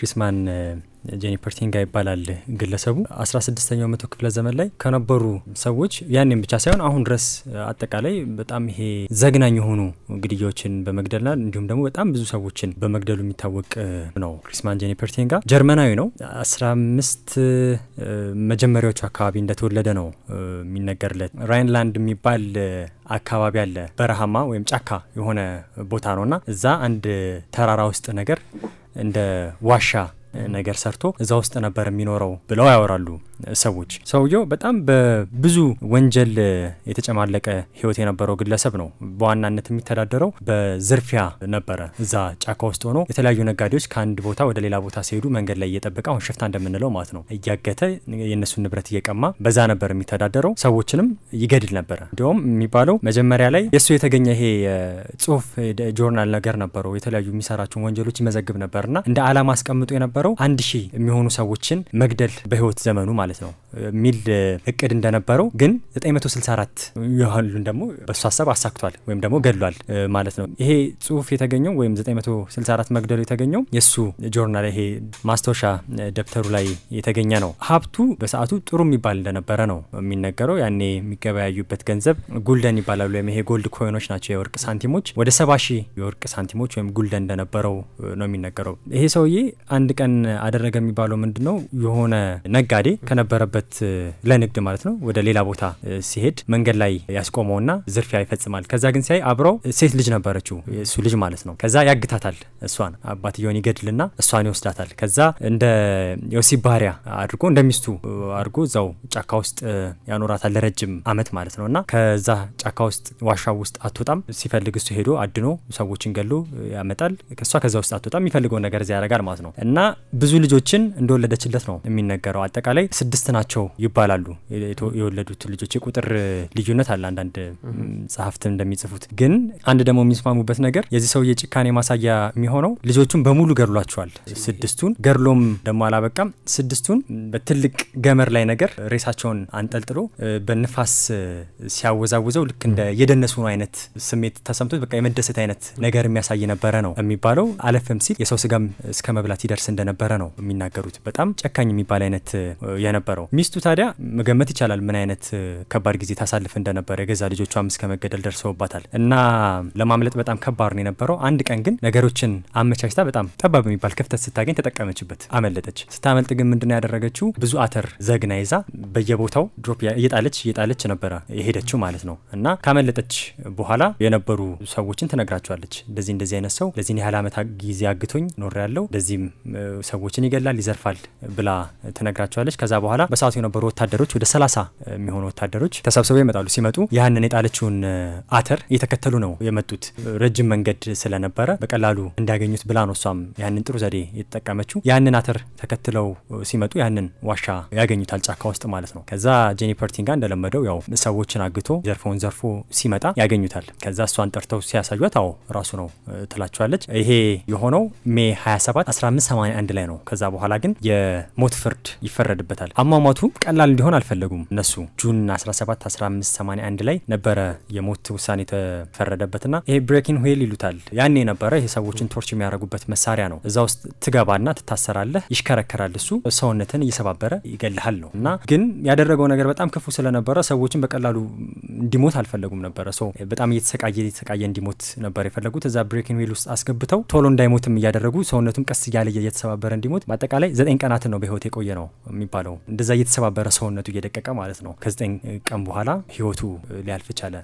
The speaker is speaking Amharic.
ክሪስማን ጄኒፐር ቲንጋ ይባላል ግለሰቡ። 16ኛው መቶ ክፍለ ዘመን ላይ ከነበሩ ሰዎች ያኔም ብቻ ሳይሆን አሁን ድረስ አጠቃላይ በጣም ይሄ ዘግናኝ የሆኑ ግድያዎችን በመግደልና እንዲሁም ደግሞ በጣም ብዙ ሰዎችን በመግደሉ የሚታወቅ ነው። ክሪስማን ጄኒፐር ቲንጋ ጀርመናዊ ነው። 15 መጀመሪያዎቹ አካባቢ እንደተወለደ ነው የሚነገርለት። ራይንላንድ የሚባል አካባቢ አለ፣ በረሃማ ወይም ጫካ የሆነ ቦታ ነው እና እዛ አንድ ተራራ ውስጥ ነገር እንደ ዋሻ ነገር ሰርቶ እዛ ውስጥ ነበር የሚኖረው ብለው ያወራሉ ሰዎች። ሰውየው በጣም በብዙ ወንጀል የተጨማለቀ ህይወት የነበረው ግለሰብ ነው። በዋናነት የሚተዳደረው በዝርፊያ ነበረ። እዛ ጫካ ውስጥ ሆኖ የተለያዩ ነጋዴዎች ከአንድ ቦታ ወደ ሌላ ቦታ ሲሄዱ መንገድ ላይ እየጠበቀ አሁን ሽፍታ እንደምንለው ማለት ነው እያገተ የእነሱን ንብረት እየቀማ በዛ ነበር የሚተዳደረው። ሰዎችንም ይገድል ነበረ። እንዲሁም የሚባለው መጀመሪያ ላይ የእሱ የተገኘ ይሄ ጽሁፍ ጆርናል ነገር ነበረው። የተለያዩ የሚሰራቸውን ወንጀሎች ይመዘግብ ነበርና እንደ አላማ አስቀምጦ የነበረ የነበረው አንድ ሺህ የሚሆኑ ሰዎችን መግደል በህይወት ዘመኑ ማለት ነው የሚል እቅድ እንደነበረው ግን 964 ያህሉን ደግሞ በሱ ሀሳብ አሳክቷል ወይም ደግሞ ገድሏል ማለት ነው። ይሄ ጽሁፍ የተገኘው ወይም 964 መግደሉ የተገኘው የእሱ ጆርናል ይሄ ማስታወሻ ደብተሩ ላይ የተገኘ ነው። ሀብቱ በሰዓቱ ጥሩ የሚባል እንደነበረ ነው የሚነገረው። ያኔ የሚገበያዩበት ገንዘብ ጉልደን ይባላሉ ወይም ይሄ ጎልድ ኮይኖች ናቸው የወርቅ ሳንቲሞች። ወደ ሰባ ሺህ የወርቅ ሳንቲሞች ወይም ጉልደን እንደነበረው ነው የሚነገረው። ይሄ ሰውዬ አንድ ቀን አደረገ የሚባለው ምንድነው የሆነ ነጋዴ ከነበረበት ያለበት ለንግድ ማለት ነው ወደ ሌላ ቦታ ሲሄድ መንገድ ላይ ያስቆመውና ዝርፊያ ይፈጽማል። ከዛ ግን ሲያይ አብረው ሴት ልጅ ነበረችው እሱ ልጅ ማለት ነው። ከዛ ያግታታል። እሷን አባትየውን ይገድልና እሷን ይወስዳታል። ከዛ እንደ ዮሲብ ባህሪያ አድርጎ እንደ ሚስቱ አድርጎ እዛው ጫካ ውስጥ ያኖራታል ለረጅም አመት ማለት ነው እና ከዛ ጫካ ውስጥ ዋሻ ውስጥ አትወጣም። ሲፈልግ እሱ ሄዶ አድኖ ሰዎችን ገሎ ያመጣል። ከእሷ ከዛ ውስጥ አትወጣም። የሚፈልገውን ነገር እዚያ ያደርጋል ማለት ነው እና ብዙ ልጆችን እንደወለደችለት ነው የሚነገረው። አጠቃላይ ስድስት ናቸው ናቸው ይባላሉ። የወለዱት ልጆች የቁጥር ልዩነት አለ። አንዳንድ ጸሐፍት እንደሚጽፉት ግን አንድ ደግሞ የሚስማሙበት ነገር የዚህ ሰውዬ ጭካኔ ማሳያ የሚሆነው ልጆቹን በሙሉ ገድሏቸዋል። ስድስቱን ገድሎም ደግሞ አላበቃም። ስድስቱን በትልቅ ገመር ላይ ነገር ሬሳቸውን አንጠልጥሎ በንፋስ ሲያወዛውዘው ልክ እንደ የደነሱ አይነት ስሜት ተሰምቶት በቃ የመደሰት አይነት ነገር የሚያሳይ ነበረ ነው የሚባለው። አለፍም ሲል የሰው ስጋም እስከ መብላት ይደርስ እንደነበረ ነው የሚናገሩት። በጣም ጨካኝ የሚባል አይነት የነበረው ሚስቱ ታዲያ መገመት ይቻላል ምን አይነት ከባድ ጊዜ ታሳልፍ እንደነበረ። የገዛ ልጆቿም እስከ መገደል ደርሰውባታል እና ለማምለጥ በጣም ከባድ ነው የነበረው። አንድ ቀን ግን ነገሮችን አመቻችታ በጣም ጠባብ የሚባል ክፍተት ስታገኝ ተጠቀመችበት፣ አመለጠች። ስታመልጥ ግን ምንድነው ያደረገችው? ብዙ አተር ዘግና ይዛ በየቦታው ድሮፕ እየጣለች እየጣለች ነበረ የሄደችው ማለት ነው። እና ካመለጠች በኋላ የነበሩ ሰዎችን ትነግራቸዋለች። እንደዚህ እንደዚህ አይነት ሰው ለዚህን ያህል ዓመት ጊዜ አግቶኝ ኖር ያለው እንደዚህም ሰዎችን ይገላል፣ ይዘርፋል ብላ ትነግራቸዋለች። ከዛ በኋላ በሰዓቱ የነበሩ ወታደሮች ወደ ሰላሳ የሚሆኑ ወታደሮች ተሰብስበው ይመጣሉ። ሲመጡ ያንን የጣለችውን አተር እየተከተሉ ነው የመጡት። ረጅም መንገድ ስለነበረ በቀላሉ እንዳገኙት ብላ ነው እሷም ያንን ጥሩ ዘዴ የተጠቀመችው። ያንን አተር ተከትለው ሲመጡ ያንን ዋሻ ያገኙታል፣ ጫካ ውስጥ ማለት ነው። ከዛ ጋር እንደለመደው ያው ሰዎችን አግቶ ዘርፎውን ዘርፎ ሲመጣ ያገኙታል። ከዛ እሷን ጠርተው ሲያሳዩት አዎ ራሱ ነው ትላቸዋለች። ይሄ የሆነው ሜ 27 1581 ላይ ነው። ከዛ በኋላ ግን የሞት ፍርድ ይፈረድበታል። አሟሟቱ ምክንያቱም ቀላል እንዲሆን አልፈለጉም። እነሱ ጁን 17 1581 ላይ ነበረ የሞት ውሳኔ የተፈረደበትና ይሄ ብሬኪን ዌል ይሉታል። ያኔ ነበረ ይሄ ሰዎችን ቶርች የሚያደርጉበት መሳሪያ ነው። እዛ ውስጥ ትገባና ትታሰራለህ። ይሽከረከራል። እሱ ሰውነትን እየሰባበረ ይገልሃል ነው እና ግን ያደረገው ነገር በጣም ክፉ ስለነበረ ሰዎችን በቀላሉ እንዲሞት አልፈለጉም ነበረ። ሰው በጣም እየተሰቃየ እየተሰቃየ እንዲሞት ነበር የፈለጉት። እዛ ብሬኪን ዌል ውስጥ አስገብተው ቶሎ እንዳይሞትም እያደረጉ ሰውነቱም ቀስ እያለ እየተሰባበረ እንዲሞት በአጠቃላይ ዘጠኝ ቀናትን ነው በህይወት የቆየ ነው የሚባለው እንደዛ እየተሰባበረ ሰውነቱ እየደቀቀ ማለት ነው። ከዘጠኝ ቀን በኋላ ህይወቱ ሊያልፍ ቻለ።